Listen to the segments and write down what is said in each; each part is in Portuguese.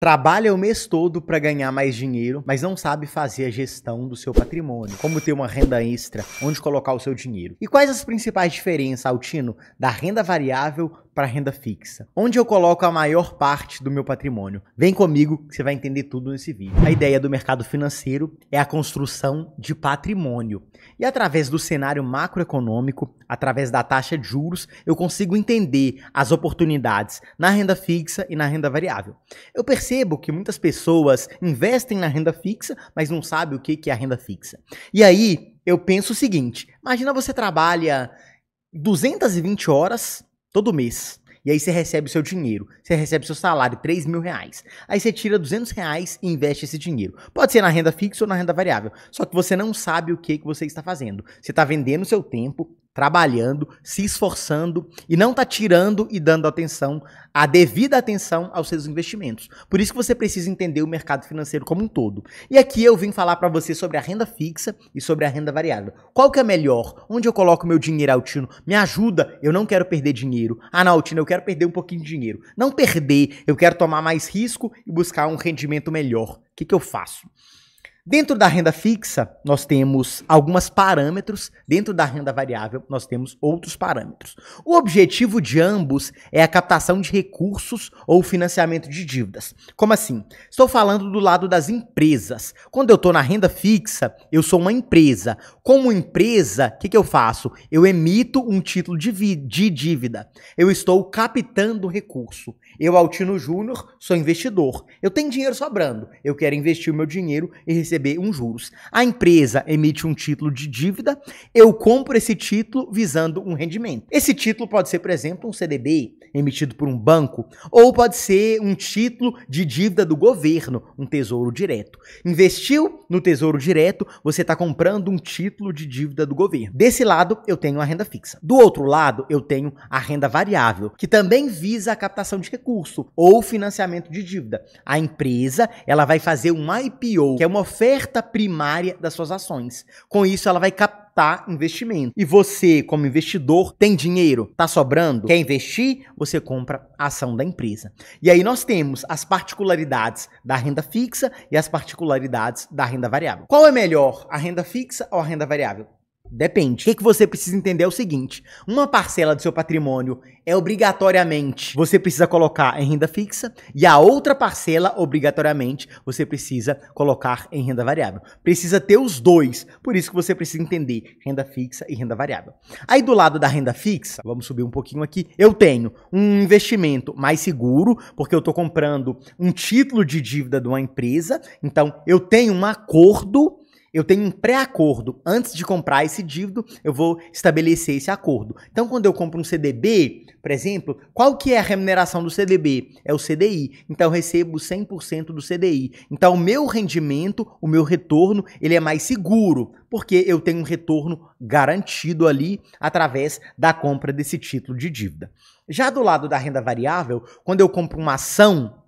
Trabalha o mês todo para ganhar mais dinheiro, mas não sabe fazer a gestão do seu patrimônio, como ter uma renda extra, onde colocar o seu dinheiro. E quais as principais diferenças, Altino, da renda variável para renda fixa, onde eu coloco a maior parte do meu patrimônio. Vem comigo que você vai entender tudo nesse vídeo. A ideia do mercado financeiro é a construção de patrimônio. E através do cenário macroeconômico, através da taxa de juros, eu consigo entender as oportunidades na renda fixa e na renda variável. Eu percebo que muitas pessoas investem na renda fixa, mas não sabem o que é a renda fixa. E aí, eu penso o seguinte: imagina você trabalha 220 horas todo mês. E aí você recebe o seu dinheiro, você recebe o seu salário, 3 mil reais. Aí você tira 200 reais e investe esse dinheiro. Pode ser na renda fixa ou na renda variável, só que você não sabe o que, que você está fazendo. Você está vendendo seu tempo, trabalhando, se esforçando e não está tirando e dando atenção, a devida atenção aos seus investimentos. Por isso que você precisa entender o mercado financeiro como um todo. E aqui eu vim falar para você sobre a renda fixa e sobre a renda variável. Qual que é melhor? Onde eu coloco meu dinheiro, Altino? Me ajuda, eu não quero perder dinheiro. Ah, não, Altino, eu quero perder um pouquinho de dinheiro. Não perder, eu quero tomar mais risco e buscar um rendimento melhor. O que, que eu faço? Dentro da renda fixa, nós temos alguns parâmetros, dentro da renda variável, nós temos outros parâmetros. O objetivo de ambos é a captação de recursos ou financiamento de dívidas. Como assim? Estou falando do lado das empresas. Quando eu estou na renda fixa, eu sou uma empresa. Como empresa, o que, que eu faço? Eu emito um título de, de dívida. Eu estou captando recurso. Eu, Altino Júnior, sou investidor. Eu tenho dinheiro sobrando. Eu quero investir o meu dinheiro e receber receber um juros. A empresa emite um título de dívida, eu compro esse título visando um rendimento. Esse título pode ser, por exemplo, um CDB emitido por um banco, ou pode ser um título de dívida do governo, um tesouro direto. Investiu no tesouro direto, você está comprando um título de dívida do governo. Desse lado, eu tenho a renda fixa. Do outro lado, eu tenho a renda variável, que também visa a captação de recurso ou financiamento de dívida. A empresa, ela vai fazer um IPO, que é uma oferta oferta primária das suas ações. Com isso, ela vai captar investimento. E você, como investidor, tem dinheiro, tá sobrando, quer investir, você compra a ação da empresa. E aí nós temos as particularidades da renda fixa e as particularidades da renda variável. Qual é melhor, a renda fixa ou a renda variável? Depende. O que, que, você precisa entender é o seguinte: uma parcela do seu patrimônio é obrigatoriamente você precisa colocar em renda fixa e a outra parcela obrigatoriamente você precisa colocar em renda variável. Precisa ter os dois, por isso que você precisa entender renda fixa e renda variável. Aí do lado da renda fixa, vamos subir um pouquinho aqui, eu tenho um investimento mais seguro, porque eu estou comprando um título de dívida de uma empresa, então eu tenho um acordo eu tenho um pré-acordo. Antes de comprar esse dívido, eu vou estabelecer esse acordo. Então, quando eu compro um CDB, por exemplo, qual que é a remuneração do CDB? É o CDI. Então, eu recebo 100% do CDI. Então, o meu rendimento, o meu retorno, ele é mais seguro, porque eu tenho um retorno garantido ali através da compra desse título de dívida. Já do lado da renda variável, quando eu compro uma ação,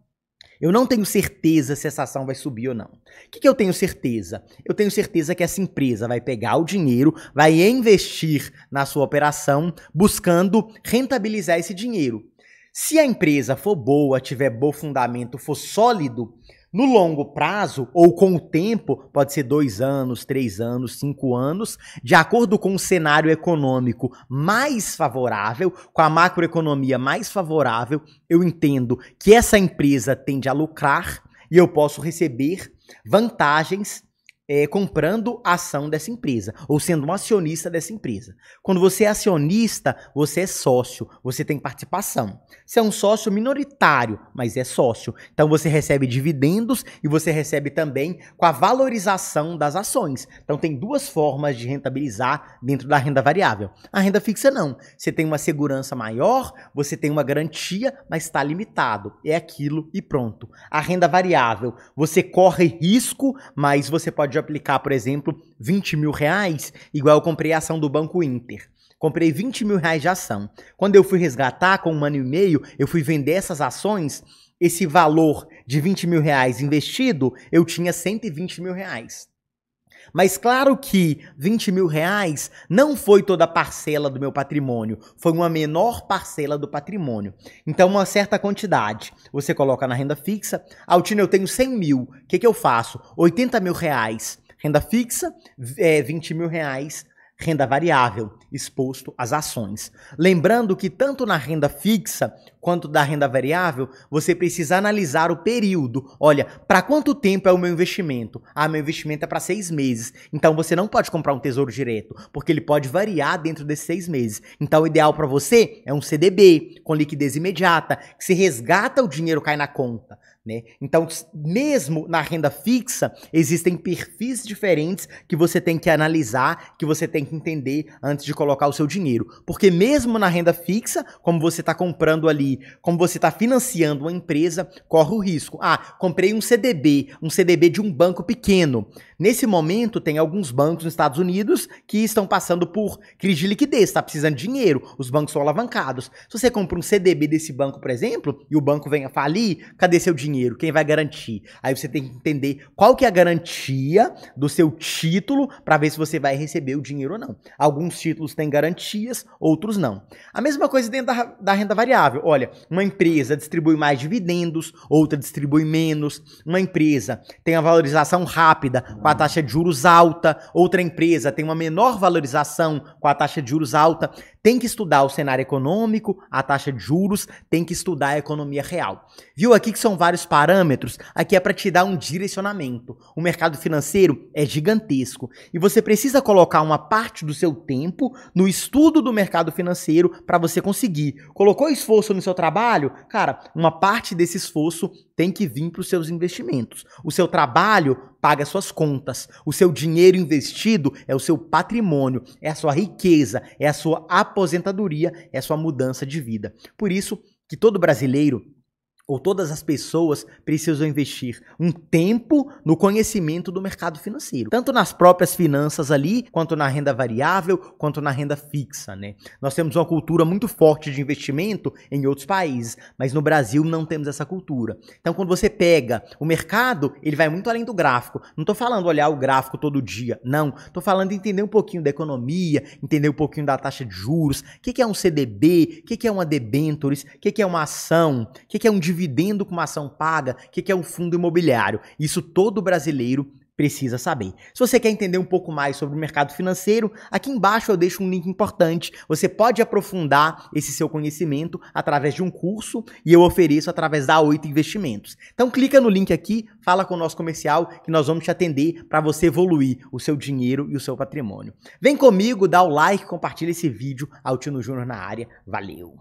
eu não tenho certeza se essa ação vai subir ou não. O que, que eu tenho certeza? Eu tenho certeza que essa empresa vai pegar o dinheiro, vai investir na sua operação, buscando rentabilizar esse dinheiro. Se a empresa for boa, tiver bom fundamento, for sólido, no longo prazo ou com o tempo, pode ser dois anos, três anos, cinco anos, de acordo com o cenário econômico mais favorável, com a macroeconomia mais favorável, eu entendo que essa empresa tende a lucrar e eu posso receber vantagens é, comprando a ação dessa empresa ou sendo um acionista dessa empresa. Quando você é acionista, você é sócio, você tem participação. Você é um sócio minoritário, mas é sócio. Então você recebe dividendos e você recebe também com a valorização das ações. Então tem duas formas de rentabilizar dentro da renda variável. A renda fixa não. Você tem uma segurança maior, você tem uma garantia, mas está limitado. É aquilo e pronto. A renda variável, você corre risco, mas você pode aplicar, por exemplo, 20 mil reais, igual eu comprei a ação do Banco Inter. Comprei 20 mil reais de ação. Quando eu fui resgatar com um ano e meio, eu fui vender essas ações, esse valor de 20 mil reais investido, eu tinha 120 mil reais. Mas claro que 20 mil reais não foi toda a parcela do meu patrimônio, foi uma menor parcela do patrimônio. Então, uma certa quantidade você coloca na renda fixa. Altino, eu tenho 100 mil, o que, que eu faço? 80 mil reais renda fixa, é, 20 mil reais renda variável, exposto às ações. Lembrando que tanto na renda fixa quanto da renda variável, você precisa analisar o período. Olha, para quanto tempo é o meu investimento? Ah, meu investimento é para seis meses. Então você não pode comprar um tesouro direto, porque ele pode variar dentro desses seis meses. Então o ideal para você é um CDB com liquidez imediata, que se resgata o dinheiro cai na conta. Né? Então, mesmo na renda fixa, existem perfis diferentes que você tem que analisar, que você tem que entender antes de colocar o seu dinheiro. Porque mesmo na renda fixa, como você está comprando ali, como você está financiando uma empresa, corre o risco. Ah, comprei um CDB, um CDB de um banco pequeno. Nesse momento, tem alguns bancos nos Estados Unidos que estão passando por crise de liquidez, está precisando de dinheiro, os bancos são alavancados. Se você compra um CDB desse banco, por exemplo, e o banco venha falir, cadê seu dinheiro? dinheiro, quem vai garantir. Aí você tem que entender qual que é a garantia do seu título para ver se você vai receber o dinheiro ou não. Alguns títulos têm garantias, outros não. A mesma coisa dentro da, da renda variável. Olha, uma empresa distribui mais dividendos, outra distribui menos. Uma empresa tem a valorização rápida com a taxa de juros alta, outra empresa tem uma menor valorização com a taxa de juros alta. Tem que estudar o cenário econômico, a taxa de juros, tem que estudar a economia real. Viu aqui que são vários parâmetros? Aqui é para te dar um direcionamento. O mercado financeiro é gigantesco e você precisa colocar uma parte do seu tempo no estudo do mercado financeiro para você conseguir. Colocou esforço no seu trabalho? Cara, uma parte desse esforço tem que vir para os seus investimentos. O seu trabalho paga suas contas. O seu dinheiro investido é o seu patrimônio, é a sua riqueza, é a sua aposentadoria, é a sua mudança de vida. Por isso que todo brasileiro ou todas as pessoas precisam investir um tempo no conhecimento do mercado financeiro, tanto nas próprias finanças ali, quanto na renda variável, quanto na renda fixa, né? Nós temos uma cultura muito forte de investimento em outros países, mas no Brasil não temos essa cultura. Então, quando você pega o mercado, ele vai muito além do gráfico. Não estou falando olhar o gráfico todo dia, não. Estou falando entender um pouquinho da economia, entender um pouquinho da taxa de juros, o que, que é um CDB, o que, que é uma debentures, o que, que é uma ação, o que, que é um dividendo dividendo com uma ação paga, o que, que é um fundo imobiliário. Isso todo brasileiro precisa saber. Se você quer entender um pouco mais sobre o mercado financeiro, aqui embaixo eu deixo um link importante. Você pode aprofundar esse seu conhecimento através de um curso e eu ofereço através da Oito Investimentos. Então clica no link aqui, fala com o nosso comercial que nós vamos te atender para você evoluir o seu dinheiro e o seu patrimônio. Vem comigo, dá o like, compartilha esse vídeo. Altino Júnior na área. Valeu.